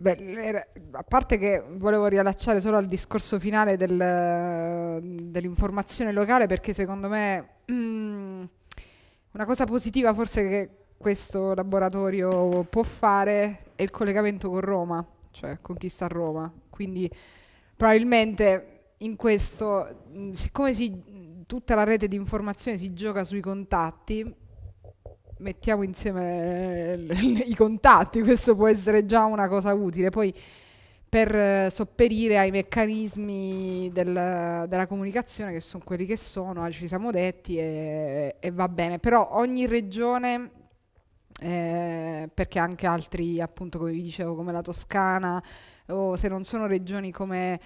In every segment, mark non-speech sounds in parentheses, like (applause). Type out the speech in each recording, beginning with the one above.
Beh, a parte che volevo riallacciare solo al discorso finale del, dell'informazione locale, perché secondo me mm, una cosa positiva forse che questo laboratorio può fare è il collegamento con Roma, cioè con chi sta a Roma. Quindi probabilmente in questo, mm, siccome si, tutta la rete di informazione si gioca sui contatti, mettiamo insieme eh, (laughs) i contatti, questo può essere già una cosa utile. Poi per eh, sopperire ai meccanismi del, della comunicazione che sono quelli che sono, eh, ci siamo detti e, e va bene, però ogni regione, eh, perché anche altri appunto come vi dicevo come la Toscana o se non sono regioni come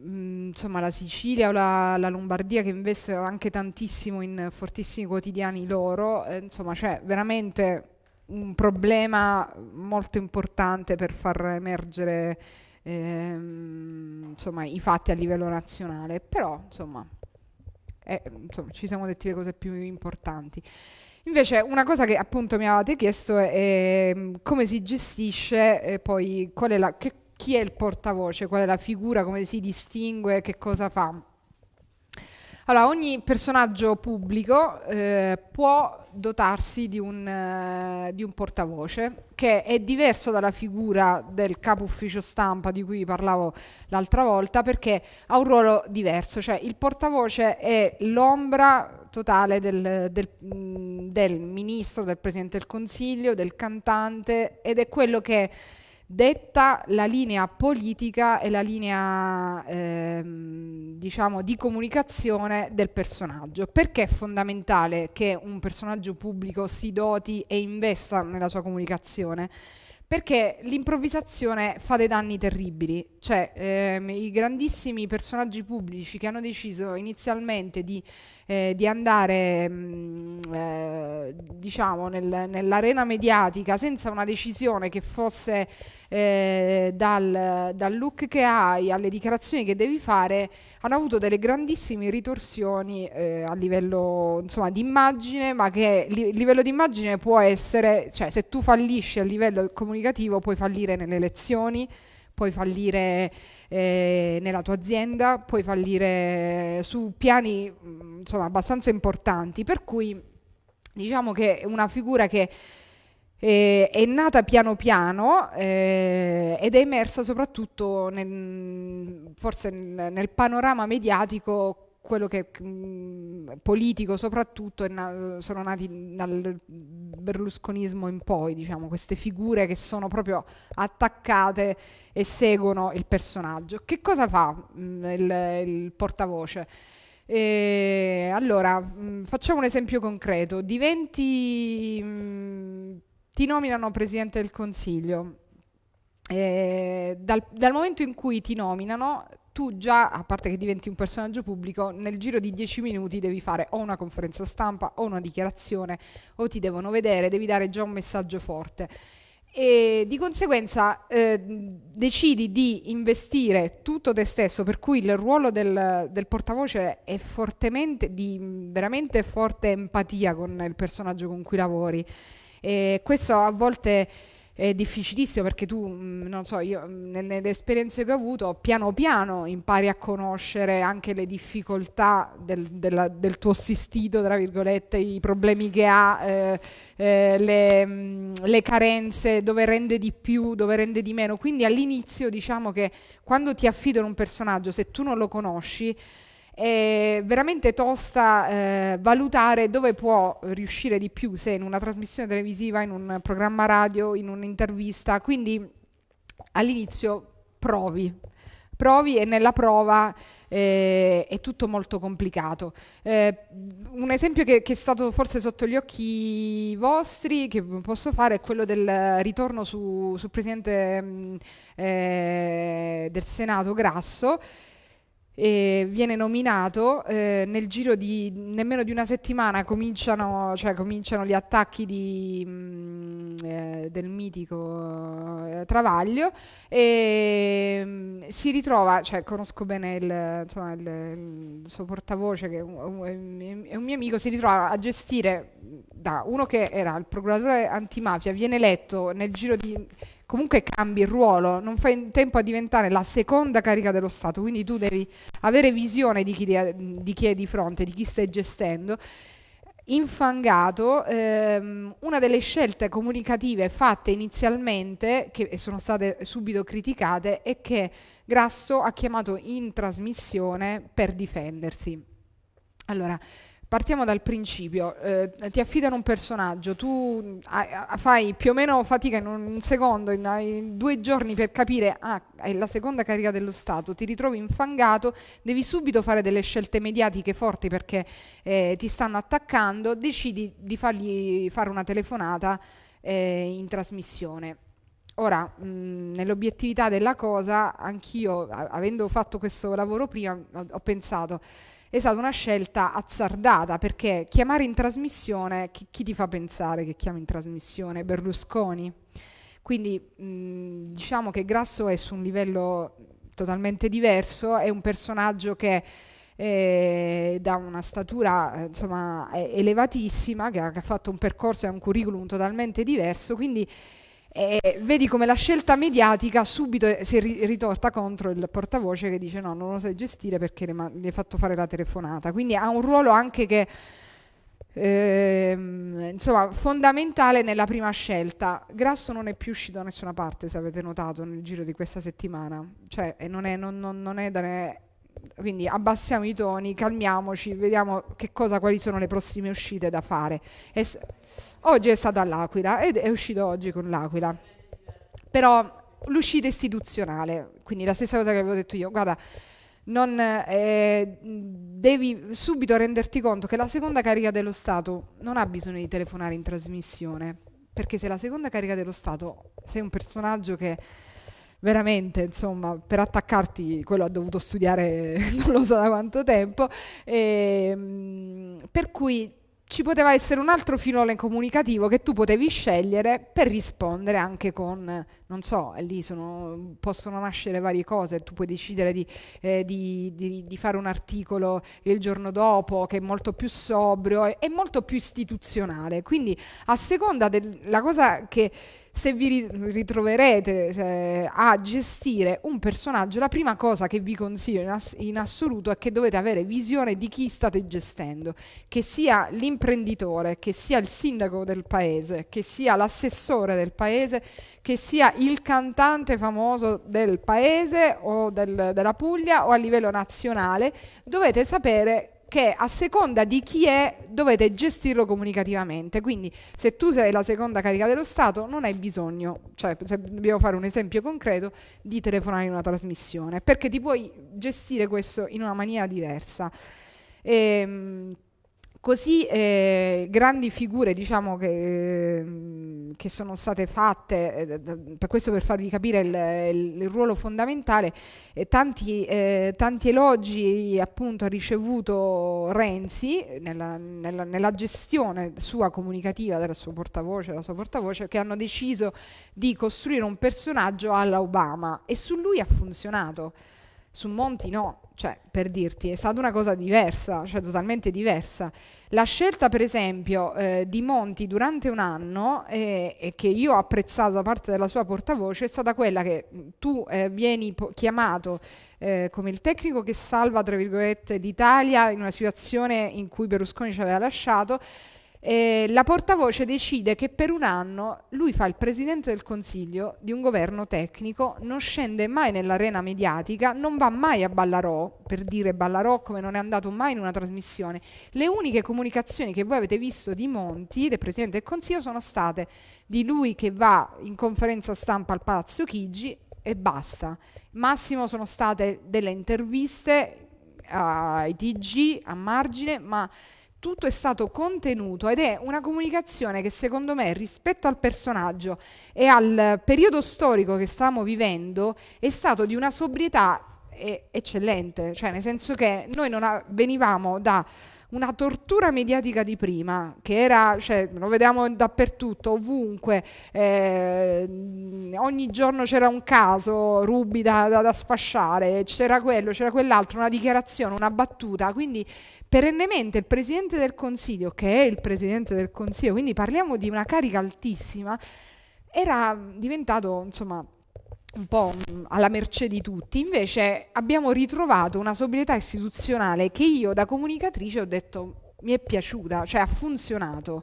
Mm, insomma, la Sicilia o la, la, Lombardia che investono anche tantissimo in fortissimi quotidiani loro, eh, insomma c'è veramente un problema molto importante per far emergere ehm, insomma, i fatti a livello nazionale, però insomma, eh, insomma, ci siamo detti le cose più importanti. Invece una cosa che appunto mi avevate chiesto è ehm, come si gestisce e poi qual è la, che, chi è il portavoce, qual è la figura, come si distingue, che cosa fa. Allora, ogni personaggio pubblico eh, può dotarsi di un, eh, di un, portavoce che è diverso dalla figura del capo ufficio stampa di cui parlavo l'altra volta perché ha un ruolo diverso, cioè il portavoce è l'ombra totale del, del, del ministro, del presidente del consiglio, del cantante ed è quello che detta la linea politica e la linea ehm, diciamo di comunicazione del personaggio perché è fondamentale che un personaggio pubblico si doti e investa nella sua comunicazione perché l'improvvisazione fa dei danni terribili, cioè ehm, i grandissimi personaggi pubblici che hanno deciso inizialmente di eh, di andare mh, mm, eh, diciamo nel, nell'arena mediatica senza una decisione che fosse eh, dal, dal, look che hai alle dichiarazioni che devi fare hanno avuto delle grandissime ritorsioni eh, a livello insomma di immagine ma che il li, livello di immagine può essere cioè se tu fallisci a livello comunicativo puoi fallire nelle elezioni puoi fallire eh, nella tua azienda, puoi fallire su piani mm, insomma, abbastanza importanti, per cui diciamo che è una figura che eh, è nata piano piano eh, ed è emersa soprattutto nel, forse nel, nel panorama mediatico quello che mh, mm, politico soprattutto na- sono nati dal berlusconismo in poi, diciamo, queste figure che sono proprio attaccate e seguono il personaggio. Che cosa fa mh, mm, il, il, portavoce? E, allora, mh, mm, facciamo un esempio concreto. Diventi, ti nominano Presidente del Consiglio. Dal, dal momento in cui ti nominano tu già, a parte che diventi un personaggio pubblico, nel giro di dieci minuti devi fare o una conferenza stampa o una dichiarazione o ti devono vedere, devi dare già un messaggio forte. E di conseguenza eh, decidi di investire tutto te stesso, per cui il ruolo del, del portavoce è fortemente, di veramente forte empatia con il personaggio con cui lavori. E questo a volte è difficilissimo perché tu, mm, non so, io mh, mm, nelle esperienze che ho avuto, piano piano impari a conoscere anche le difficoltà del, della, del tuo assistito, tra virgolette, i problemi che ha, eh, eh, le, mm, le, carenze, dove rende di più, dove rende di meno. Quindi all'inizio diciamo che quando ti affidano un personaggio, se tu non lo conosci, è veramente tosta eh, valutare dove può riuscire di più, se in una trasmissione televisiva, in un programma radio, in un'intervista. Quindi all'inizio provi, provi e nella prova eh, è tutto molto complicato. Eh, un esempio che, che, è stato forse sotto gli occhi vostri, che posso fare, è quello del ritorno sul presidente mh, mm, eh, del Senato Grasso e viene nominato eh, nel giro di nemmeno di una settimana cominciano, cioè, cominciano gli attacchi di, mh, mm, eh, del mitico eh, Travaglio e mh, mm, si ritrova cioè, conosco bene il, insomma, il, il, suo portavoce che è un, un mio amico si ritrova a gestire da uno che era il procuratore antimafia viene eletto nel giro di comunque cambi il ruolo, non fai in tempo a diventare la seconda carica dello Stato, quindi tu devi avere visione di chi, de- di chi è di fronte, di chi stai gestendo. Infangato, ehm, una delle scelte comunicative fatte inizialmente, che sono state subito criticate, è che Grasso ha chiamato in trasmissione per difendersi. Allora, partiamo dal principio, eh, ti affidano un personaggio, tu mm, a, a, fai più o meno fatica in un, un secondo, in, in, due giorni per capire, ah, è la seconda carica dello Stato, ti ritrovi infangato, devi subito fare delle scelte mediatiche forti perché eh, ti stanno attaccando, decidi di fargli fare una telefonata eh, in trasmissione. Ora, mh, mm, nell'obiettività della cosa, anch'io, a- avendo fatto questo lavoro prima, ho, ho pensato è stata una scelta azzardata perché chiamare in trasmissione, chi, chi ti fa pensare che chiami in trasmissione? Berlusconi. Quindi mh, diciamo che Grasso è su un livello totalmente diverso, è un personaggio che eh, da una statura insomma, elevatissima, che ha, che ha fatto un percorso e un curriculum totalmente diverso, quindi eh, vedi come la scelta mediatica subito si è ritorta contro il portavoce che dice no, non lo sai gestire perché le, le hai fatto fare la telefonata. Quindi ha un ruolo anche che... Eh, insomma, fondamentale nella prima scelta. Grasso non è più uscito da nessuna parte, se avete notato, nel giro di questa settimana. Cioè, non è, non, non, non è da... Ne... Quindi abbassiamo i toni, calmiamoci, vediamo che cosa, quali sono le prossime uscite da fare. E Oggi è stato all'Aquila ed è uscito oggi con l'Aquila. Però l'uscita istituzionale, quindi la stessa cosa che avevo detto io, guarda, non, eh, devi subito renderti conto che la seconda carica dello Stato non ha bisogno di telefonare in trasmissione, perché se la seconda carica dello Stato sei un personaggio che veramente, insomma, per attaccarti, quello ha dovuto studiare (laughs) non lo so da quanto tempo, e, ehm, per cui ci poteva essere un altro filone comunicativo che tu potevi scegliere per rispondere anche con, non so, lì sono, possono nascere varie cose, tu puoi decidere di, eh, di, di, di, fare un articolo il giorno dopo che è molto più sobrio e molto più istituzionale. Quindi a seconda della cosa che se vi ritroverete se, a gestire un personaggio, la prima cosa che vi consiglio in, ass- in, assoluto è che dovete avere visione di chi state gestendo, che sia l'imprenditore, che sia il sindaco del paese, che sia l'assessore del paese, che sia il cantante famoso del paese o del, della Puglia o a livello nazionale, dovete sapere che a seconda di chi è dovete gestirlo comunicativamente. Quindi se tu sei la seconda carica dello Stato non hai bisogno, cioè se dobbiamo fare un esempio concreto, di telefonare in una trasmissione, perché ti puoi gestire questo in una maniera diversa. E, ehm, Così eh, grandi figure diciamo, che, ehm, che, sono state fatte, eh, per questo per farvi capire il, il, il ruolo fondamentale, eh, tanti, eh, tanti, elogi appunto, ha ricevuto Renzi nella, nella, nella, gestione sua comunicativa, della sua portavoce, della sua portavoce, che hanno deciso di costruire un personaggio alla Obama e su lui ha funzionato, su Monti no cioè per dirti, è stata una cosa diversa, cioè totalmente diversa. La scelta, per esempio, eh, di Monti durante un anno eh, che io ho apprezzato da parte della sua portavoce è stata quella che mm, tu eh, vieni po- chiamato eh, come il tecnico che salva, tra virgolette, l'Italia in una situazione in cui Berlusconi ci aveva lasciato, eh, la portavoce decide che per un anno lui fa il presidente del consiglio di un governo tecnico, non scende mai nell'arena mediatica, non va mai a Ballarò, per dire Ballarò come non è andato mai in una trasmissione. Le uniche comunicazioni che voi avete visto di Monti, del presidente del consiglio, sono state di lui che va in conferenza stampa al Palazzo Chigi e basta. Massimo sono state delle interviste ai TG a margine, ma tutto è stato contenuto ed è una comunicazione che secondo me rispetto al personaggio e al periodo storico che stiamo vivendo è stato di una sobrietà eh, eccellente, cioè nel senso che noi non venivamo da una tortura mediatica di prima, che era, cioè, lo vediamo dappertutto, ovunque, eh, ogni giorno c'era un caso, rubi da, da, da sfasciare, c'era quello, c'era quell'altro, una dichiarazione, una battuta, quindi perennemente il Presidente del Consiglio, che è il Presidente del Consiglio, quindi parliamo di una carica altissima, era diventato insomma un po' alla mercé di tutti, invece abbiamo ritrovato una sobrietà istituzionale che io da comunicatrice ho detto mi è piaciuta, cioè ha funzionato.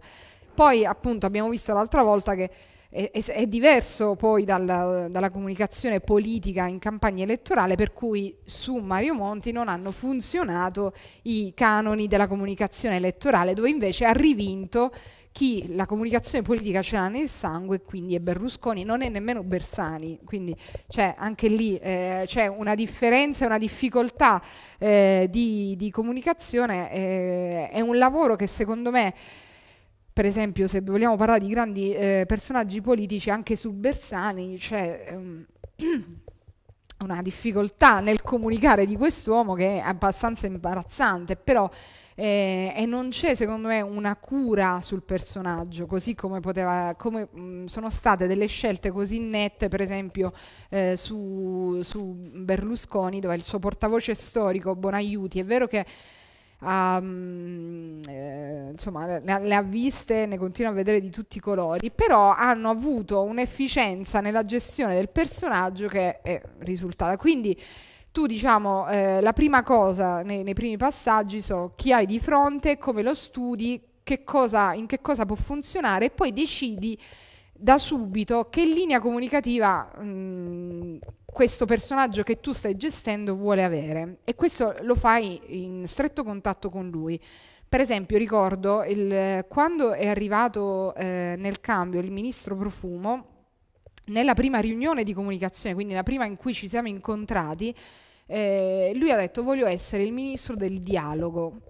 Poi appunto abbiamo visto l'altra volta che è, è, diverso poi dalla, dalla comunicazione politica in campagna elettorale per cui su Mario Monti non hanno funzionato i canoni della comunicazione elettorale dove invece ha rivinto chi la comunicazione politica ce l'ha nel sangue, quindi è Berlusconi, non è nemmeno Bersani, quindi cioè, anche lì eh, c'è una differenza, una difficoltà eh, di, di, comunicazione, eh, è un lavoro che secondo me per esempio se vogliamo parlare di grandi eh, personaggi politici anche su Bersani c'è um, (clears throat) una difficoltà nel comunicare di quest'uomo che è abbastanza imbarazzante, però eh, e non c'è secondo me una cura sul personaggio, così come, poteva, come mh, mm, sono state delle scelte così nette, per esempio eh, su, su Berlusconi, dove il suo portavoce storico Bonaiuti, è vero che um, eh, insomma, le, le ha viste, ne continua a vedere di tutti i colori, però hanno avuto un'efficienza nella gestione del personaggio che è risultata. Quindi tu diciamo eh, la prima cosa nei, nei, primi passaggi so chi hai di fronte, come lo studi, che cosa, in che cosa può funzionare e poi decidi da subito che linea comunicativa mh, mm, questo personaggio che tu stai gestendo vuole avere e questo lo fai in stretto contatto con lui. Per esempio, ricordo il, quando è arrivato eh, nel cambio il ministro Profumo, nella prima riunione di comunicazione, quindi la prima in cui ci siamo incontrati, eh, lui ha detto voglio essere il ministro del dialogo.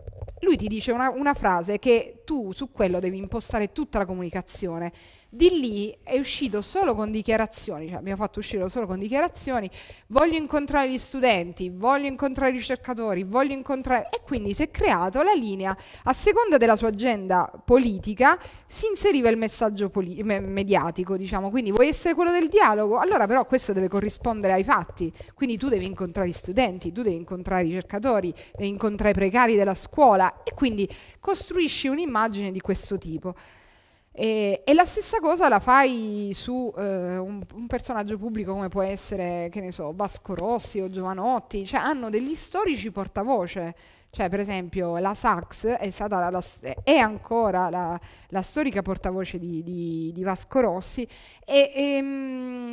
Lui ti dice una, una frase che tu su quello devi impostare tutta la comunicazione. Di lì è uscito solo con dichiarazioni, cioè abbiamo fatto uscire solo con dichiarazioni, voglio incontrare gli studenti, voglio incontrare i ricercatori, voglio incontrare... E quindi si è creato la linea, a seconda della sua agenda politica, si inseriva il messaggio poli- me- mediatico, diciamo, quindi vuoi essere quello del dialogo? Allora però questo deve corrispondere ai fatti, quindi tu devi incontrare gli studenti, tu devi incontrare i ricercatori, devi incontrare i precari della scuola e quindi costruisci un'immagine di questo tipo. E, e, la stessa cosa la fai su eh, un, un, personaggio pubblico come può essere, che ne so, Vasco Rossi o Giovanotti, cioè hanno degli storici portavoce. Cioè, per esempio, la Sachs è, la, la, è ancora la, la, storica portavoce di, di, di Vasco Rossi, e, e ehm,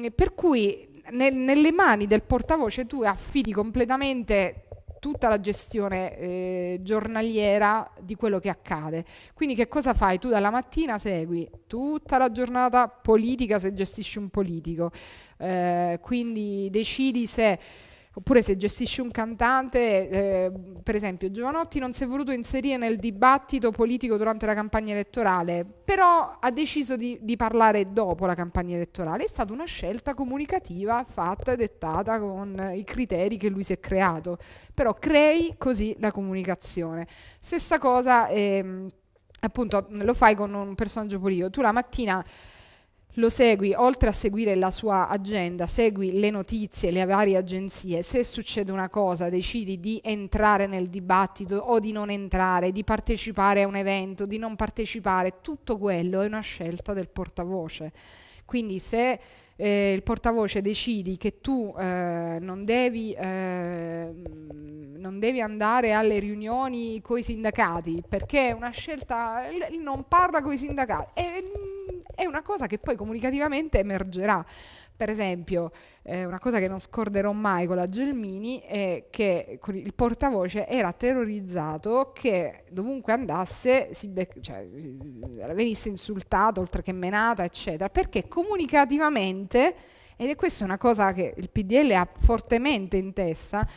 mh, per cui nel, nelle mani del portavoce tu affidi completamente tutta la gestione eh, giornaliera di quello che accade. Quindi che cosa fai? Tu dalla mattina segui tutta la giornata politica se gestisci un politico, eh, quindi decidi se Oppure se gestisci un cantante, eh, per esempio Giovanotti non si è voluto inserire nel dibattito politico durante la campagna elettorale, però ha deciso di, di parlare dopo la campagna elettorale. È stata una scelta comunicativa fatta e dettata con eh, i criteri che lui si è creato. Però crei così la comunicazione. Stessa cosa, eh, appunto, lo fai con un personaggio politico. Tu la mattina lo segui, oltre a seguire la sua agenda, segui le notizie, le varie agenzie, se succede una cosa decidi di entrare nel dibattito o di non entrare, di partecipare a un evento, di non partecipare, tutto quello è una scelta del portavoce. Quindi se eh, il portavoce decidi che tu eh, non, devi, eh, non, devi, andare alle riunioni con i sindacati perché è una scelta, non parla con i sindacati. E, è una cosa che poi comunicativamente emergerà. Per esempio, eh, una cosa che non scorderò mai con la Gelmini è che il portavoce era terrorizzato che dovunque andasse bec- cioè, eh, venisse insultato, oltre che menata, eccetera, perché comunicativamente, ed è questa una cosa che il PDL ha fortemente in testa,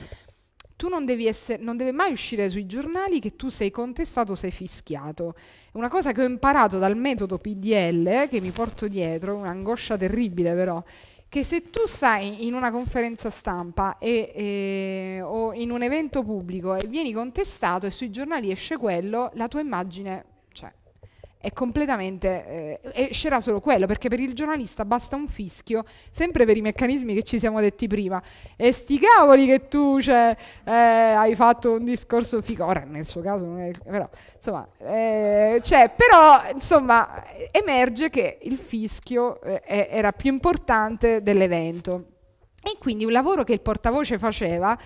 tu non devi, essere, non devi mai uscire sui giornali che tu sei contestato, sei fischiato. È una cosa che ho imparato dal metodo PDL, che mi porto dietro, un'angoscia terribile però, che se tu stai in una conferenza stampa e, e, o in un evento pubblico e vieni contestato e sui giornali esce quello, la tua immagine è completamente eh, escerà solo quello perché per il giornalista basta un fischio sempre per i meccanismi che ci siamo detti prima e sti cavoli che tu cioè, eh, hai fatto un discorso figo ora nel suo caso non è però insomma eh, cioè, però insomma emerge che il fischio eh, era più importante dell'evento e quindi un lavoro che il portavoce faceva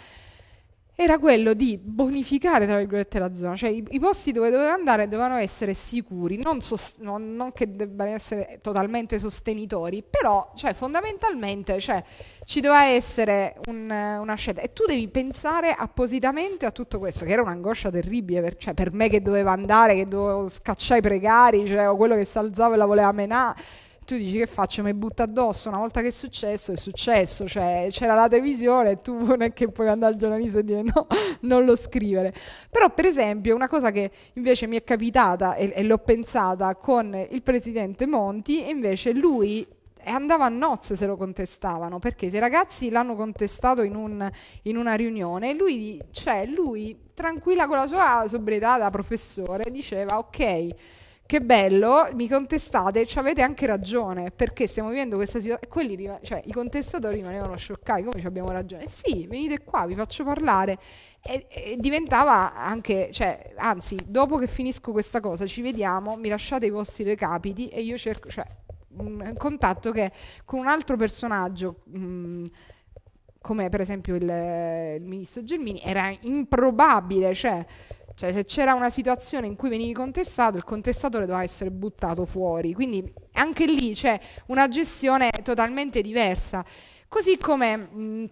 era quello di bonificare tra virgolette la zona, cioè i, i posti dove doveva andare dovevano essere sicuri, non, sost- non, non che debbano essere totalmente sostenitori, però cioè, fondamentalmente cioè, ci doveva essere un, una scelta e tu devi pensare appositamente a tutto questo, che era un'angoscia terribile per, cioè, per me che dovevo andare, che dovevo scacciare i precari, cioè, o quello che si alzava e la voleva menare, tu dici che faccio, mi butto addosso, una volta che è successo è successo, cioè c'era la televisione, e tu (laughs) non è che puoi andare al giornalista e dire no, non lo scrivere. Però per esempio una cosa che invece mi è capitata e, e l'ho pensata con il presidente Monti, invece lui eh, andava a nozze se lo contestavano perché se i ragazzi l'hanno contestato in, un, in una riunione lui, cioè, lui tranquilla con la sua sobrietà da professore diceva ok che bello, mi contestate, ci avete anche ragione, perché stiamo vivendo questa situazione. rima- cioè, i contestatori rimanevano scioccati, come ci abbiamo ragione? Sì, venite qua, vi faccio parlare. E, e, diventava anche, cioè, anzi, dopo che finisco questa cosa, ci vediamo, mi lasciate i vostri recapiti e io cerco, cioè, un contatto che con un altro personaggio... Mh, mm, come per esempio il, il ministro Gelmini, era improbabile, cioè, cioè, se c'era una situazione in cui venivi contestato, il contestatore doveva essere buttato fuori. Quindi anche lì c'è cioè, una gestione totalmente diversa. Così come mh,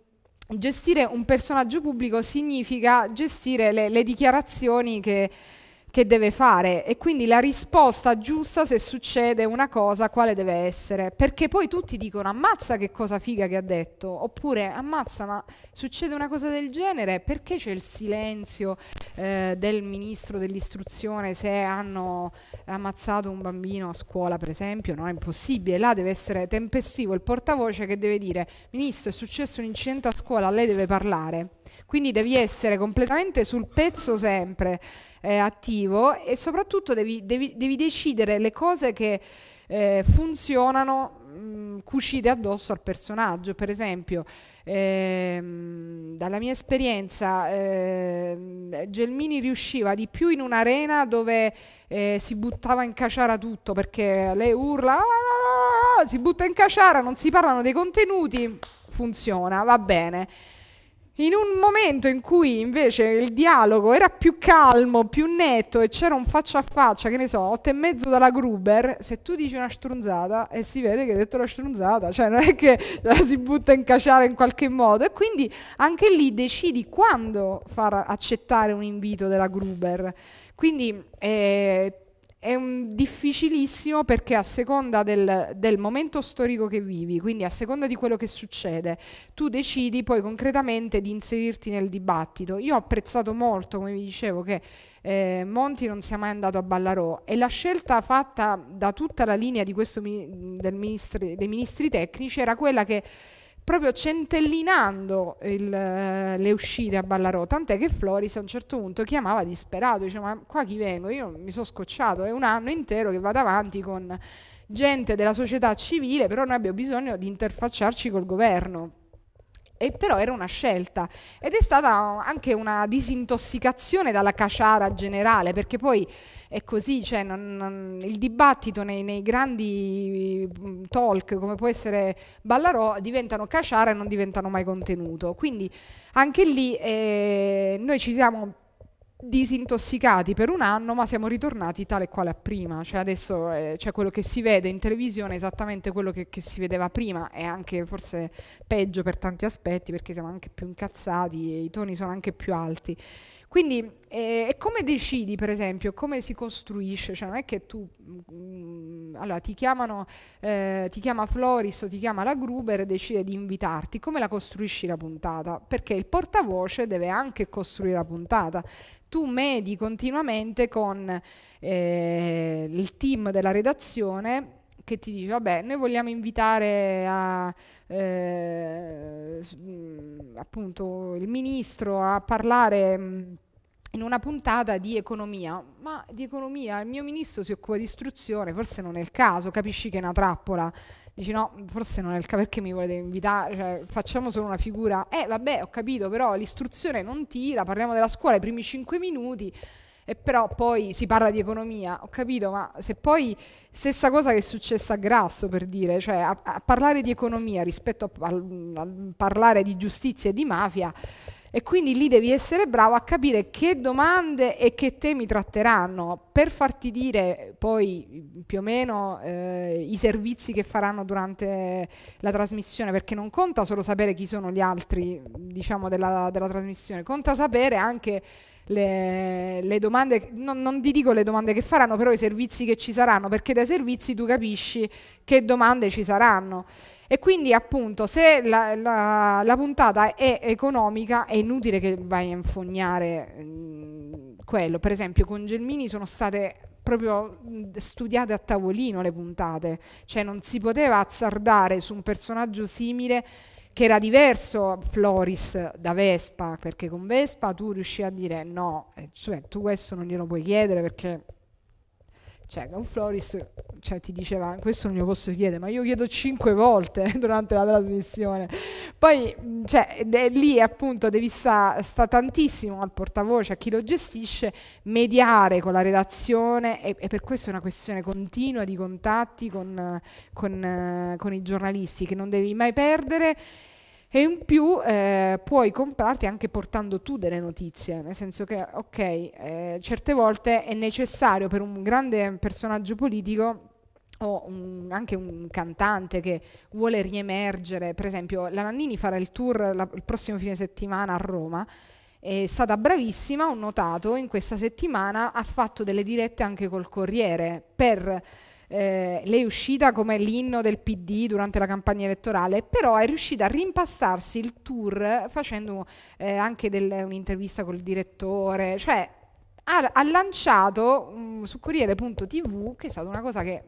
gestire un personaggio pubblico significa gestire le, le dichiarazioni che che deve fare e quindi la risposta giusta se succede una cosa quale deve essere perché poi tutti dicono ammazza che cosa figa che ha detto oppure ammazza ma succede una cosa del genere perché c'è il silenzio eh, del ministro dell'istruzione se hanno ammazzato un bambino a scuola per esempio no è impossibile là deve essere tempestivo il portavoce che deve dire ministro è successo un incidente a scuola lei deve parlare quindi devi essere completamente sul pezzo sempre, eh, attivo e soprattutto devi, devi, devi, decidere le cose che eh, funzionano mh, mm, cucite addosso al personaggio. Per esempio, ehm, dalla mia esperienza, eh, Gelmini riusciva di più in un'arena dove eh, si buttava in caciara tutto perché lei urla, ah, ah, ah, si butta in caciara, non si parlano dei contenuti, funziona, va bene. In un momento in cui invece il dialogo era più calmo, più netto e c'era un faccia a faccia, che ne so, otto e mezzo dalla Gruber, se tu dici una stronzata e si vede che hai detto la stronzata, cioè non è che la si butta in caciara in qualche modo e quindi anche lì decidi quando far accettare un invito della Gruber. Quindi eh, è un, difficilissimo perché a seconda del, del, momento storico che vivi, quindi a seconda di quello che succede, tu decidi poi concretamente di inserirti nel dibattito. Io ho apprezzato molto, come vi dicevo, che eh, Monti non sia mai andato a Ballarò e la scelta fatta da tutta la linea questo, del ministri, dei ministri tecnici era quella che proprio centellinando il, eh, le uscite a Ballarò, tant'è che Floris a un certo punto chiamava disperato, diceva ma qua chi vengo? Io mi sono scocciato, è un anno intero che vado avanti con gente della società civile, però noi abbiamo bisogno di interfacciarci col governo e però era una scelta ed è stata anche una disintossicazione dalla caciara generale perché poi è così, cioè non, non, il dibattito nei, nei, grandi mm, talk come può essere Ballarò diventano caciara e non diventano mai contenuto. Quindi anche lì eh, noi ci siamo disintossicati per un anno, ma siamo ritornati tale e quale a prima. Cioè adesso eh, c'è quello che si vede in televisione, esattamente quello che, che si vedeva prima, e anche forse peggio per tanti aspetti, perché siamo anche più incazzati e i toni sono anche più alti. Quindi eh, come decidi, per esempio, come si costruisce? Cioè, non è che tu mh, mm, allora, ti chiamano, eh, ti chiama Floris o ti chiama la Gruber e decide di invitarti. Come la costruisci la puntata? Perché il portavoce deve anche costruire la puntata tu medi continuamente con eh, il team della redazione che ti dice vabbè noi vogliamo invitare a, eh, mm, appunto il ministro a parlare mh, mm, in una puntata di economia, ma di economia il mio ministro si occupa di istruzione, forse non è il caso, capisci che è una trappola. Dici no, forse non è il caso, perché mi volete invitare? Cioè, facciamo solo una figura. Eh vabbè, ho capito, però l'istruzione non tira, parliamo della scuola i primi cinque minuti e però poi si parla di economia, ho capito, ma se poi stessa cosa che è successa a Grasso per dire, cioè a, a parlare di economia rispetto a, a parlare di giustizia e di mafia e quindi lì devi essere bravo a capire che domande e che temi tratteranno per farti dire poi più o meno eh, i servizi che faranno durante la trasmissione, perché non conta solo sapere chi sono gli altri diciamo, della, della trasmissione, conta sapere anche le, le, domande, non, non, ti dico le domande che faranno, però i servizi che ci saranno, perché dai servizi tu capisci che domande ci saranno. E quindi appunto se la, la, la puntata è economica è inutile che vai a infognare mh, mm, quello. Per esempio con Gelmini sono state proprio mm, studiate a tavolino le puntate, cioè non si poteva azzardare su un personaggio simile che era diverso Floris da Vespa, perché con Vespa tu riuscì a dire no, eh, cioè tu questo non glielo puoi chiedere perché cioè, Floris cioè, ti diceva, questo non glielo posso chiedere, ma io chiedo cinque volte (laughs) durante la trasmissione. Poi, cioè, lì appunto devi stare sta tantissimo al portavoce, a chi lo gestisce, mediare con la redazione e, e per questo è una questione continua di contatti con, con, eh, con i giornalisti che non devi mai perdere e in più eh, puoi comprarti anche portando tu delle notizie, nel senso che, ok, eh, certe volte è necessario per un grande personaggio politico o un, anche un cantante che vuole riemergere, per esempio la Nannini farà il tour la, il prossimo fine settimana a Roma è stata bravissima, ho notato, in questa settimana ha fatto delle dirette anche col Corriere per eh, lei è uscita come l'inno del PD durante la campagna elettorale, però è riuscita a rimpastarsi il tour facendo eh, anche del, un'intervista col direttore, cioè ha, ha lanciato mh, mm, su Corriere.tv, che è stata una cosa che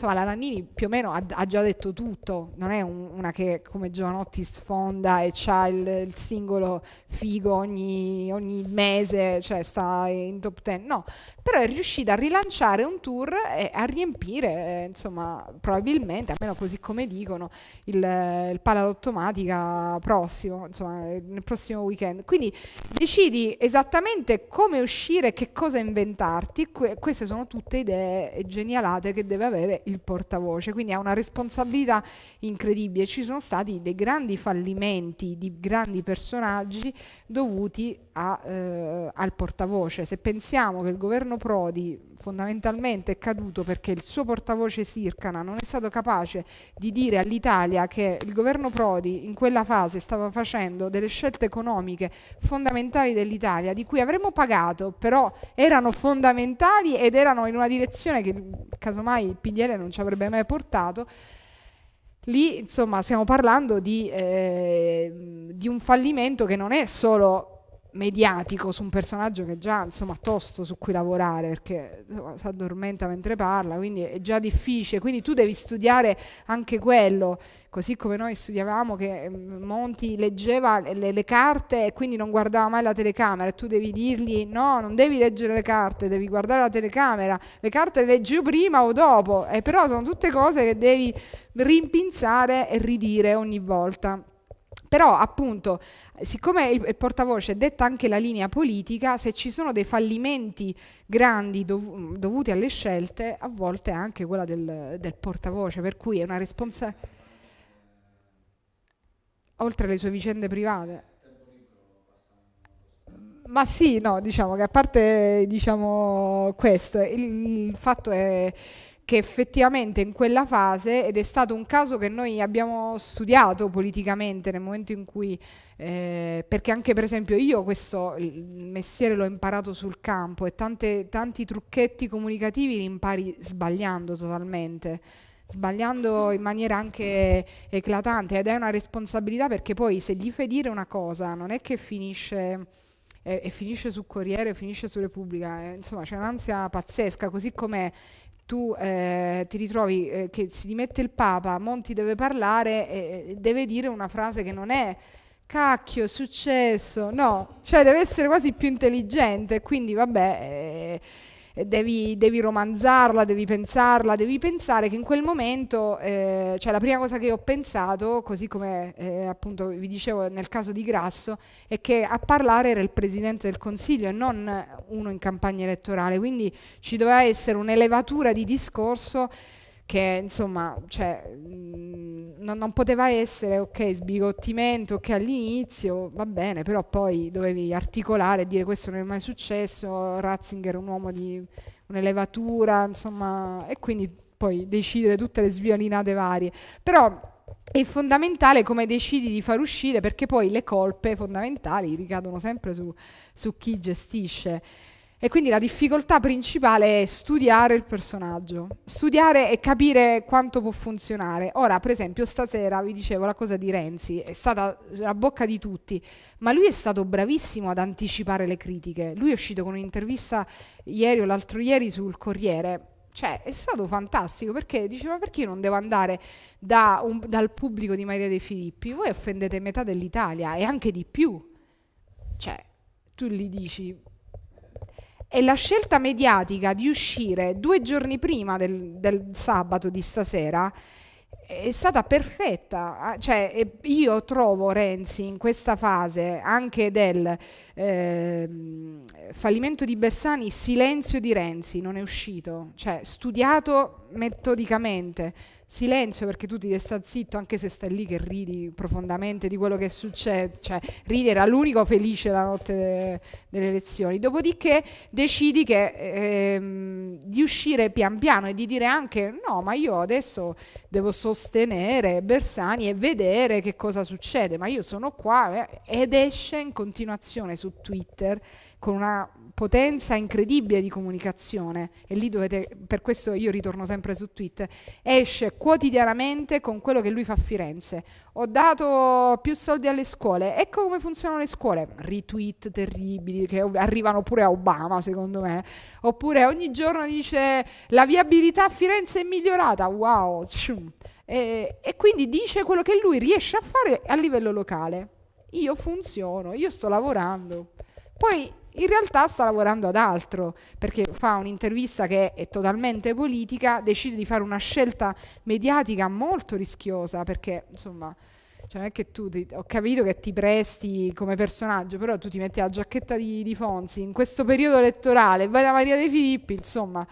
insomma la Nannini più o meno ha, ha già detto tutto, non è un, una che come Giovanotti sfonda e c'ha il, il, singolo figo ogni, ogni, mese, cioè sta in top ten, no, però è riuscita a rilanciare un tour e a riempire, eh, insomma, probabilmente, almeno così come dicono, il, il palalotomatica prossimo, insomma, nel prossimo weekend. Quindi decidi esattamente come uscire, che cosa inventarti, que- queste sono tutte idee genialate che deve avere il portavoce, quindi ha una responsabilità incredibile. Ci sono stati dei grandi fallimenti di grandi personaggi dovuti a, eh, al portavoce. Se pensiamo che il governo Prodi fondamentalmente è caduto perché il suo portavoce Sircana non è stato capace di dire all'Italia che il governo Prodi in quella fase stava facendo delle scelte economiche fondamentali dell'Italia di cui avremmo pagato, però erano fondamentali ed erano in una direzione che casomai il PDL non ci avrebbe mai portato. Lì, insomma, stiamo parlando di, eh, di un fallimento che non è solo mediatico su un personaggio che è già insomma tosto su cui lavorare perché si addormenta mentre parla quindi è già difficile quindi tu devi studiare anche quello così come noi studiavamo che mm, Monti leggeva le, le, carte e quindi non guardava mai la telecamera e tu devi dirgli no, non devi leggere le carte, devi guardare la telecamera, le carte le leggi prima o dopo, e però sono tutte cose che devi rimpinzare e ridire ogni volta. Però appunto siccome il, il, portavoce è detta anche la linea politica, se ci sono dei fallimenti grandi dov- dovuti alle scelte, a volte è anche quella del, del portavoce, per cui è una responsabilità. Oltre alle sue vicende private. Ma sì, no, diciamo che a parte diciamo, questo, il, il fatto è che effettivamente in quella fase, ed è stato un caso che noi abbiamo studiato politicamente nel momento in cui eh, perché anche per esempio io questo mestiere l'ho imparato sul campo e tante, tanti trucchetti comunicativi li impari sbagliando totalmente sbagliando in maniera anche eclatante ed è una responsabilità perché poi se gli fai dire una cosa non è che finisce eh, e finisce su Corriere, finisce su Repubblica, eh, insomma c'è un'ansia pazzesca, così come tu eh, ti ritrovi eh, che si dimette il Papa, Monti deve parlare e deve dire una frase che non è cacchio, è successo, no, cioè deve essere quasi più intelligente, quindi vabbè, eh, devi, devi, romanzarla, devi pensarla, devi pensare che in quel momento, eh, cioè la prima cosa che ho pensato, così come eh, appunto vi dicevo nel caso di Grasso, è che a parlare era il Presidente del Consiglio e non uno in campagna elettorale, quindi ci doveva essere un'elevatura di discorso che insomma, cioè, mh, non, non, poteva essere, ok, sbigottimento, che okay, all'inizio va bene, però poi dovevi articolare e dire questo non è mai successo, Ratzinger è un uomo di un'elevatura, insomma, e quindi poi decidere tutte le sviolinate varie. Però è fondamentale come decidi di far uscire, perché poi le colpe fondamentali ricadono sempre su, su chi gestisce. E quindi la difficoltà principale è studiare il personaggio, studiare e capire quanto può funzionare. Ora, per esempio, stasera vi dicevo la cosa di Renzi, è stata la bocca di tutti, ma lui è stato bravissimo ad anticipare le critiche. Lui è uscito con un'intervista ieri o l'altro ieri sul Corriere. Cioè, è stato fantastico perché diceva perché io non devo andare da un, dal pubblico di Maria De Filippi? Voi offendete metà dell'Italia e anche di più. Cioè, tu gli dici e la scelta mediatica di uscire due giorni prima del, del sabato di stasera è stata perfetta. Ah, cioè, io trovo Renzi in questa fase anche del eh, fallimento di Bersani, silenzio di Renzi, non è uscito, cioè studiato metodicamente silenzio perché tu ti devi stare zitto anche se stai lì che ridi profondamente di quello che succede, cioè ridi era l'unico felice la notte de- delle elezioni, dopodiché decidi che, ehm, di uscire pian piano e di dire anche no ma io adesso devo sostenere Bersani e vedere che cosa succede, ma io sono qua eh, ed esce in continuazione su Twitter con una potenza incredibile di comunicazione e lì dovete, per questo io ritorno sempre su Twitter, esce quotidianamente con quello che lui fa a Firenze. Ho dato più soldi alle scuole, ecco come funzionano le scuole, retweet terribili che arrivano pure a Obama secondo me, oppure ogni giorno dice la viabilità a Firenze è migliorata, wow, e, e quindi dice quello che lui riesce a fare a livello locale. Io funziono, io sto lavorando. Poi in realtà sta lavorando ad altro, perché fa un'intervista che è totalmente politica, decide di fare una scelta mediatica molto rischiosa, perché insomma... Cioè, non è che tu ti, ho capito che ti presti come personaggio, però tu ti metti la giacchetta di, di Fonzi in questo periodo elettorale, vai da Maria De Filippi, insomma.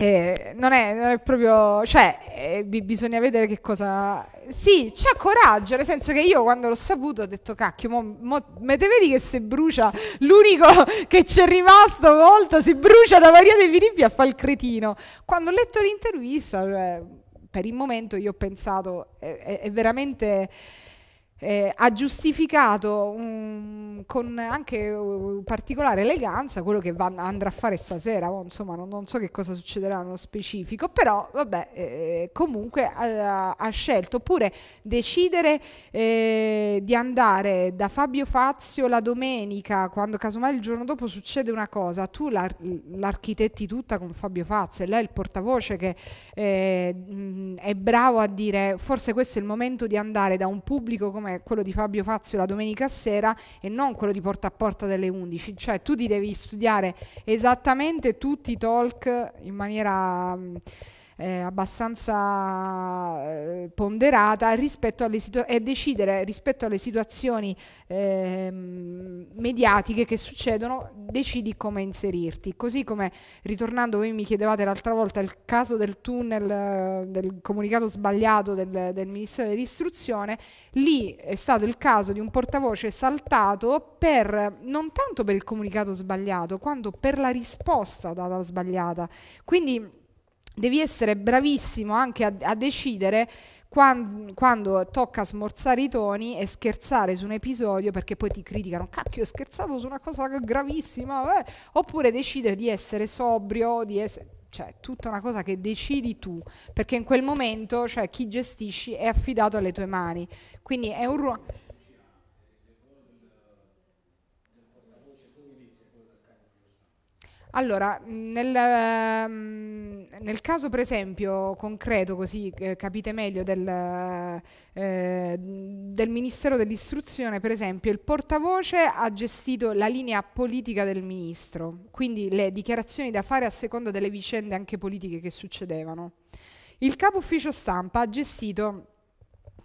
Eh, non, è, non, è, proprio, cioè, eh, b- bisogna vedere che cosa. Sì, c'è coraggio, nel senso che io quando l'ho saputo ho detto cacchio, mo, mo me te vedi che se brucia l'unico (laughs) che c'è rimasto molto si brucia da Maria De Filippi a fare il cretino. Quando ho letto l'intervista, cioè, per il momento io ho pensato, è, è veramente eh, ha giustificato um, con anche uh, particolare eleganza quello che va, andrà a fare stasera. Oh, insomma, non, non, so che cosa succederà nello specifico, però vabbè, eh, comunque ha, ha, scelto. Oppure decidere eh, di andare da Fabio Fazio la domenica, quando casomai il giorno dopo succede una cosa, tu l'ar- l'architetti tutta con Fabio Fazio e lei è il portavoce che mh, eh, mm, è bravo a dire forse questo è il momento di andare da un pubblico come come quello di Fabio Fazio la domenica sera e non quello di porta a porta delle 11, cioè tu ti devi studiare esattamente tutti i talk in maniera... Mh, eh, abbastanza eh, ponderata rispetto alle situ- e decidere rispetto alle situazioni ehm, mediatiche che succedono, decidi come inserirti. Così come ritornando voi mi chiedevate l'altra volta il caso del tunnel, del comunicato sbagliato del, del Ministero dell'Istruzione, lì è stato il caso di un portavoce saltato per, non tanto per il comunicato sbagliato, quanto per la risposta data sbagliata. Quindi devi essere bravissimo anche a, a decidere quando, quando, tocca smorzare i toni e scherzare su un episodio perché poi ti criticano, cacchio, ho scherzato su una cosa gravissima, eh? oppure decidere di essere sobrio, di essere... Cioè, tutta una cosa che decidi tu, perché in quel momento, cioè, chi gestisci è affidato alle tue mani. Quindi è un ruolo Allora, nel, ehm, nel, caso per esempio concreto, così eh, capite meglio, del, eh, del, Ministero dell'Istruzione, per esempio, il portavoce ha gestito la linea politica del Ministro, quindi le dichiarazioni da fare a seconda delle vicende anche politiche che succedevano. Il capo ufficio stampa ha gestito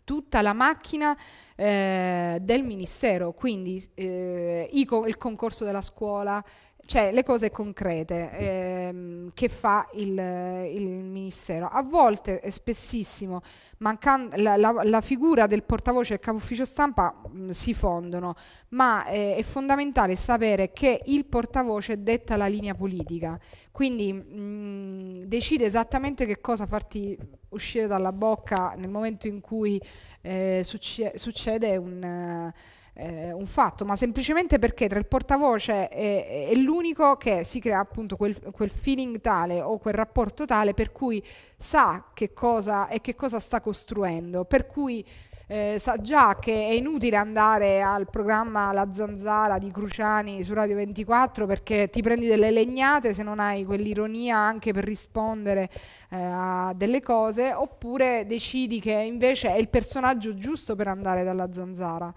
tutta la macchina eh, del Ministero, quindi eh, co- il concorso della scuola, cioè le cose concrete ehm, che fa il, il, Ministero. A volte, e spessissimo, mancando, la, la, la, figura del portavoce e il capo ufficio stampa mh, mm, si fondono, ma eh, è fondamentale sapere che il portavoce detta la linea politica, quindi mh, mm, decide esattamente che cosa farti uscire dalla bocca nel momento in cui eh, succe- succede un... Uh, eh, un fatto, ma semplicemente perché tra il portavoce è, e l'unico che si crea appunto quel, quel, feeling tale o quel rapporto tale per cui sa che cosa e che cosa sta costruendo, per cui eh, sa già che è inutile andare al programma La Zanzara di Cruciani su Radio 24 perché ti prendi delle legnate se non hai quell'ironia anche per rispondere eh, a delle cose, oppure decidi che invece è il personaggio giusto per andare dalla Zanzara.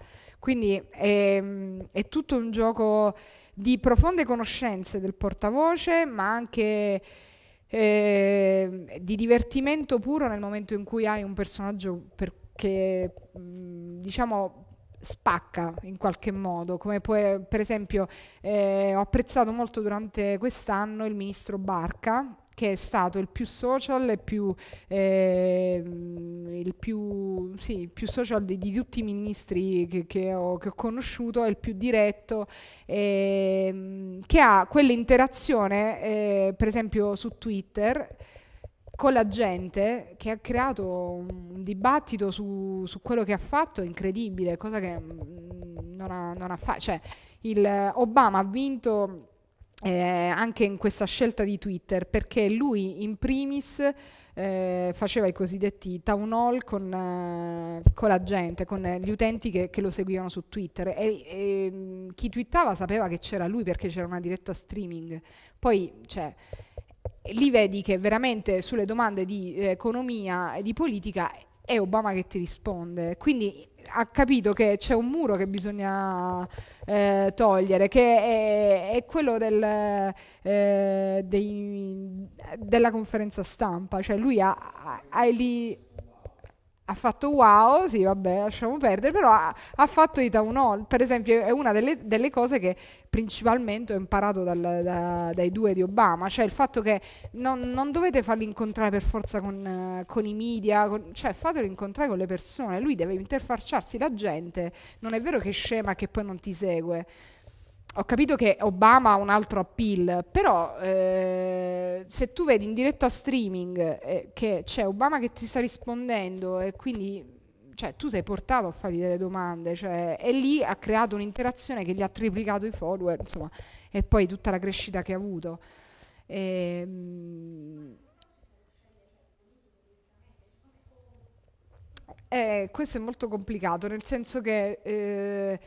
Quindi è, ehm, è tutto un gioco di profonde conoscenze del portavoce, ma anche eh, di divertimento puro nel momento in cui hai un personaggio che mhmm, diciamo spacca in qualche modo, come poi, per esempio eh, ho apprezzato molto durante quest'anno il ministro Barca che è stato il più social e più, eh, il più, sì, più social di, di, tutti i ministri che, che, ho, che ho, conosciuto, è il più diretto, eh, che ha quell'interazione, eh, per esempio su Twitter, con la gente che ha creato un dibattito su, su quello che ha fatto incredibile, cosa che mm, non ha, non ha fatto. Cioè, il Obama ha vinto eh, anche in questa scelta di Twitter perché lui in primis eh, faceva i cosiddetti town hall con, eh, con la gente, con gli utenti che, che, lo seguivano su Twitter e, e mm, chi twittava sapeva che c'era lui perché c'era una diretta streaming. Poi cioè, lì vedi che veramente sulle domande di eh, economia e di politica è Obama che ti risponde. Quindi ha capito che c'è un muro che bisogna eh, togliere, che è, è quello del, eh, dei, della conferenza stampa, cioè lui ha, ha, ha lì ha fatto wow, sì vabbè lasciamo perdere, però ha, ha fatto i town hall, per esempio è una delle, delle cose che principalmente ho imparato dal, da, dai due di Obama, cioè il fatto che non, non dovete farli incontrare per forza con, con i media, con, cioè fatelo incontrare con le persone, lui deve interfacciarsi la gente, non è vero che è scema che poi non ti segue ho capito che Obama ha un altro appeal, però eh, se tu vedi in diretta streaming eh, che c'è Obama che ti sta rispondendo e quindi cioè, tu sei portato a fargli delle domande cioè, e lì ha creato un'interazione che gli ha triplicato i follower insomma, e poi tutta la crescita che ha avuto. E, ehm, mh, eh, questo è molto complicato, nel senso che eh,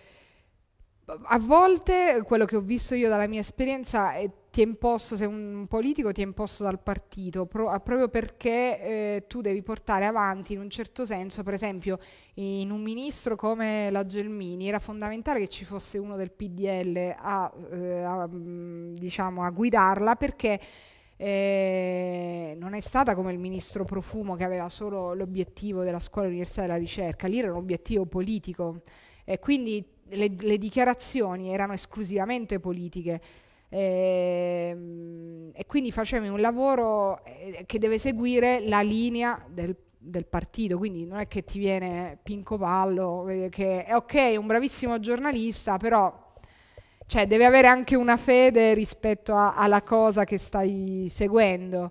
a volte quello che ho visto io dalla mia esperienza è ti è imposto, se un politico ti è imposto dal partito, pro- ah, proprio perché eh, tu devi portare avanti in un certo senso, per esempio in un ministro come la Gelmini era fondamentale che ci fosse uno del PDL a, eh, a, mm, diciamo, a guidarla perché eh, non è stata come il ministro Profumo che aveva solo l'obiettivo della scuola universale della ricerca, lì era un obiettivo politico e quindi le, le dichiarazioni erano esclusivamente politiche e, ehm, e quindi facevi un lavoro eh, che deve seguire la linea del, del partito, quindi non è che ti viene Pinco Pallo, eh, che eh, è ok, un bravissimo giornalista, però cioè, deve avere anche una fede rispetto a, alla cosa che stai seguendo.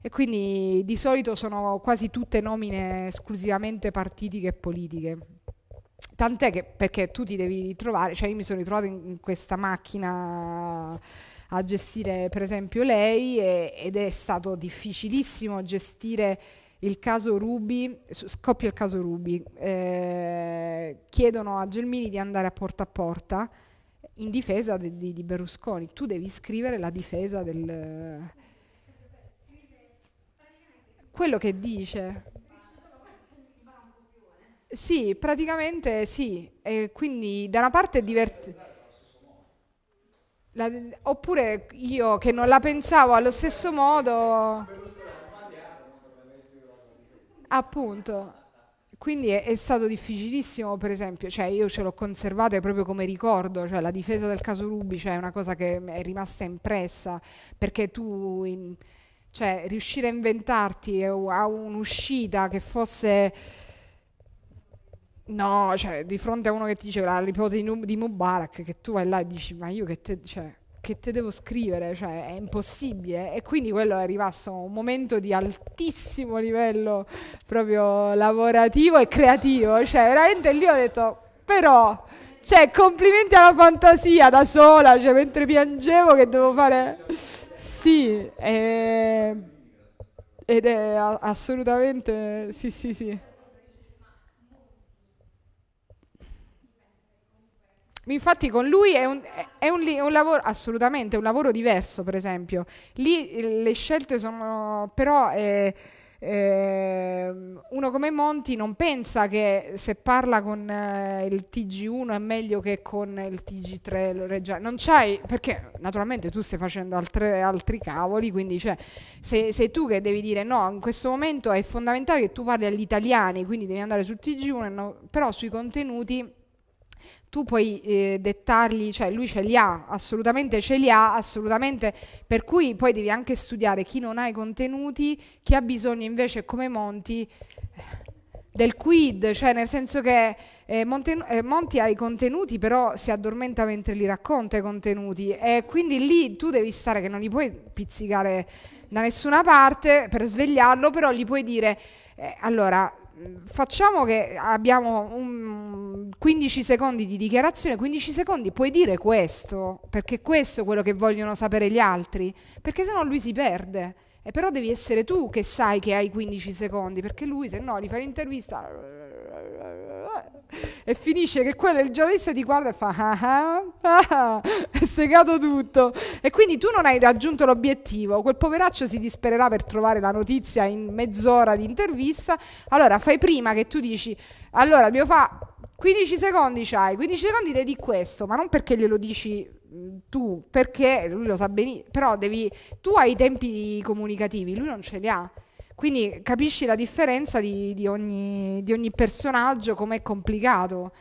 E quindi di solito sono quasi tutte nomine esclusivamente partitiche e politiche. Tant'è che perché tu ti devi trovare, cioè io mi sono ritrovato in, in questa macchina a gestire per esempio lei e, ed è stato difficilissimo gestire il caso Ruby, scoppia il caso Ruby, eh, chiedono a Gelmini di andare a porta a porta in difesa di, di, di Berlusconi, tu devi scrivere la difesa del... quello che dice. Sì, praticamente sì, e quindi da una parte è divertente. La, oppure io che non la pensavo allo stesso modo. Appunto. Quindi è, è stato difficilissimo, per esempio, cioè io ce l'ho conservata proprio come ricordo, cioè la difesa del caso Rubi cioè, è una cosa che è rimasta impressa, perché tu in, cioè, riuscire a inventarti a un'uscita che fosse No, cioè, di fronte a uno che ti dice la nipote di, Mubarak, che tu vai là e dici, ma io che te, cioè, che te devo scrivere? Cioè, è impossibile. E quindi quello è rimasto un momento di altissimo livello proprio lavorativo e creativo. Cioè, veramente lì ho detto, però, cioè, complimenti alla fantasia da sola, cioè, mentre piangevo che devo fare... Sì, eh, ed è assolutamente... Sì, sì, sì. Infatti con lui è un, è, un, è un, lavoro assolutamente, un lavoro diverso per esempio. Lì eh, le scelte sono però... Eh, eh, uno come Monti non pensa che se parla con eh, il TG1 è meglio che con il TG3 Non c'hai, perché naturalmente tu stai facendo altre, altri cavoli, quindi cioè, sei, sei, tu che devi dire no, in questo momento è fondamentale che tu parli agli italiani, quindi devi andare sul TG1, no, però sui contenuti tu puoi eh, dettargli, cioè lui ce li ha, assolutamente ce li ha, assolutamente, per cui poi devi anche studiare chi non ha i contenuti, chi ha bisogno invece come Monti eh, del quid, cioè nel senso che eh, Monten- eh, Monti ha i contenuti però si addormenta mentre li racconta i contenuti e quindi lì tu devi stare che non li puoi pizzicare da nessuna parte per svegliarlo, però gli puoi dire eh, allora facciamo che abbiamo 15 secondi di dichiarazione, 15 secondi puoi dire questo, perché questo è quello che vogliono sapere gli altri, perché sennò lui si perde. E però devi essere tu che sai che hai 15 secondi, perché lui se no gli fa l'intervista e finisce che quello il giornalista ti guarda e fa ah, ah, ah, ah, è segato tutto e quindi tu non hai raggiunto l'obiettivo quel poveraccio si dispererà per trovare la notizia in mezz'ora di intervista allora fai prima che tu dici allora mio fa 15 secondi c'hai 15 secondi te questo ma non perché glielo dici tu perché lui lo sa benissimo, però devi, tu hai i tempi comunicativi, lui non ce li ha. Quindi capisci la differenza di, di, ogni, di ogni, personaggio, com'è complicato.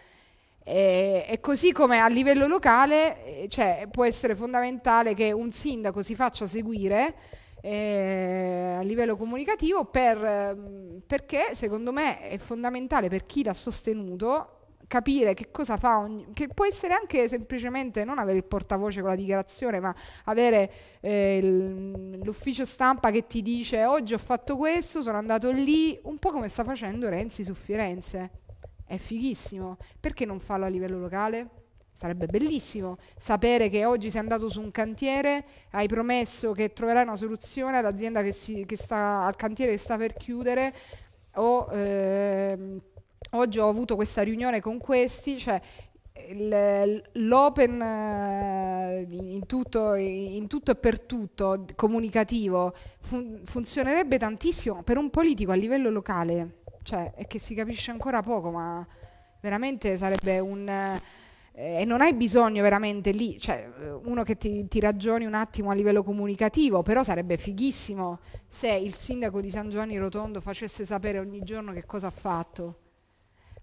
E, e, così come a livello locale eh, cioè, può essere fondamentale che un sindaco si faccia seguire eh, a livello comunicativo per, mm, perché secondo me è fondamentale per chi l'ha sostenuto capire che cosa fa ogni, che può essere anche semplicemente non avere il portavoce con la dichiarazione ma avere eh, il, l'ufficio stampa che ti dice oggi ho fatto questo sono andato lì un po' come sta facendo Renzi su Firenze è fighissimo perché non farlo a livello locale? Sarebbe bellissimo sapere che oggi sei andato su un cantiere, hai promesso che troverai una soluzione all'azienda che, si, che sta al cantiere che sta per chiudere o ehm, oggi ho avuto questa riunione con questi, cioè l'open eh, in tutto, in tutto, e per tutto comunicativo fun funzionerebbe tantissimo per un politico a livello locale, cioè è che si capisce ancora poco, ma veramente sarebbe un... Eh, e non hai bisogno veramente lì, cioè uno che ti, ti ragioni un attimo a livello comunicativo, però sarebbe fighissimo se il sindaco di San Giovanni Rotondo facesse sapere ogni giorno che cosa ha fatto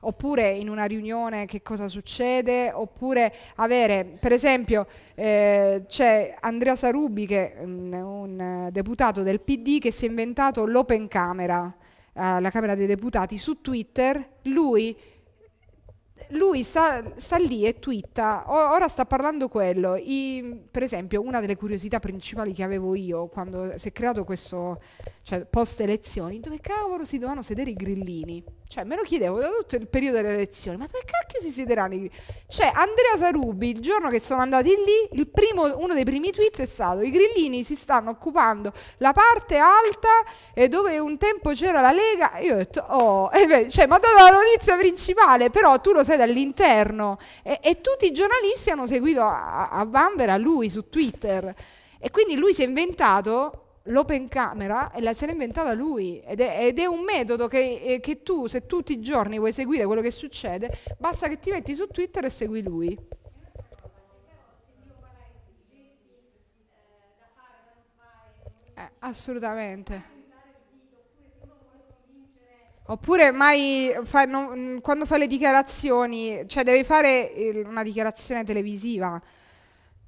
oppure in una riunione che cosa succede, oppure avere, per esempio, eh, c'è Andrea Sarubi, che mm, è un eh, deputato del PD, che si è inventato l'open camera alla eh, Camera dei Deputati su Twitter, lui lui sta, sta, lì e twitta, ora sta parlando quello. I, per esempio, una delle curiosità principali che avevo io quando si è creato questo cioè, post elezioni, dove cavolo si dovevano sedere i grillini? Cioè, me lo chiedevo da tutto il periodo delle elezioni, ma dove cacchio si siederanno Cioè, Andrea Sarubi, il giorno che sono andati lì, primo, uno dei primi tweet è stato i grillini si stanno occupando la parte alta e dove un tempo c'era la Lega. Io ho detto, oh, (laughs) beh, cioè, ma dalla notizia principale, però tu lo sai dall'interno. E, e tutti i giornalisti hanno seguito a, a Vanvera lui su Twitter. E quindi lui si è inventato l'open camera e la se l'ha inventata lui ed è, ed è un metodo che, eh, che, tu se tutti i giorni vuoi seguire quello che succede basta che ti metti su Twitter e segui lui eh, assolutamente Oppure mai fa, non, quando fai le dichiarazioni, cioè devi fare una dichiarazione televisiva,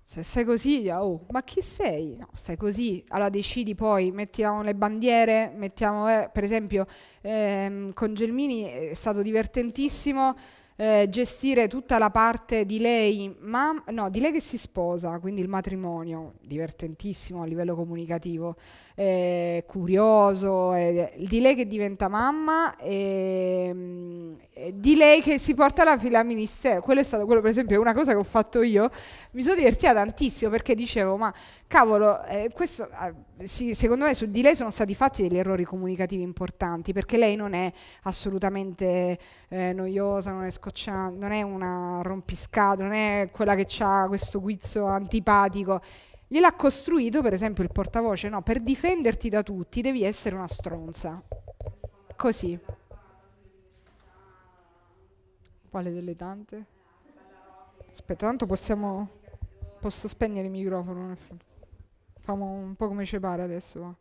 se sei così, oh, ma chi sei? No, stai così. Allora decidi poi, mettiamo le bandiere, mettiamo, eh, per esempio, ehm, con Gelmini è stato divertentissimo eh, gestire tutta la parte di lei, mam- no, di lei che si sposa, quindi il matrimonio, divertentissimo a livello comunicativo eh, curioso, eh, di lei che diventa mamma, eh, di lei che si porta la fila al ministero. Quello è stato quello, per esempio, una cosa che ho fatto io. Mi sono divertita tantissimo perché dicevo, ma cavolo, eh, questo, ah, sì, secondo me su di lei sono stati fatti degli errori comunicativi importanti perché lei non è assolutamente eh, noiosa, non è scocciante, non è una rompiscata, non è quella che ha questo guizzo antipatico gliel'ha costruito per esempio il portavoce, no, per difenderti da tutti devi essere una stronza. Così. Quale delle tante? Aspetta, tanto possiamo... Posso spegnere il microfono? Famo un po' come ci pare adesso. va.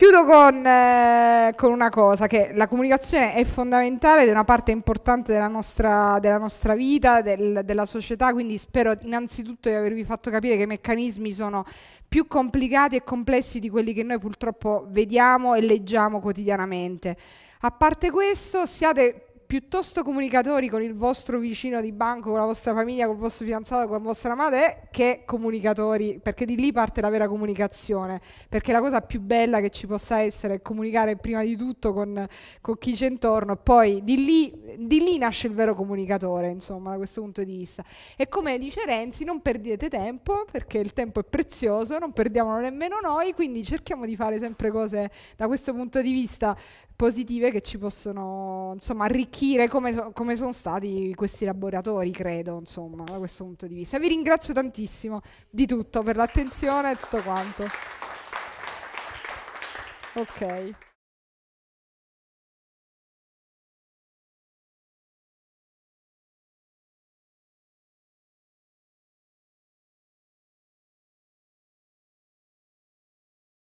Chiudo con, eh, con, una cosa, che la comunicazione è fondamentale ed è una parte importante della nostra, della nostra vita, del, della società, quindi spero innanzitutto di avervi fatto capire che i meccanismi sono più complicati e complessi di quelli che noi purtroppo vediamo e leggiamo quotidianamente. A parte questo, siate piuttosto comunicatori con il vostro vicino di banco, con la vostra famiglia, con il vostro fidanzato, con la vostra madre, che comunicatori, perché di lì parte la vera comunicazione, perché la cosa più bella che ci possa essere è comunicare prima di tutto con, con chi c'è intorno, poi di lì, di lì nasce il vero comunicatore, insomma, da questo punto di vista. E come dice Renzi, non perdete tempo, perché il tempo è prezioso, non perdiamolo nemmeno noi, quindi cerchiamo di fare sempre cose da questo punto di vista positive che ci possono insomma, arricchire come, so- come, sono stati questi laboratori, credo, insomma, da questo punto di vista. Vi ringrazio tantissimo di tutto per l'attenzione e tutto quanto. Ok.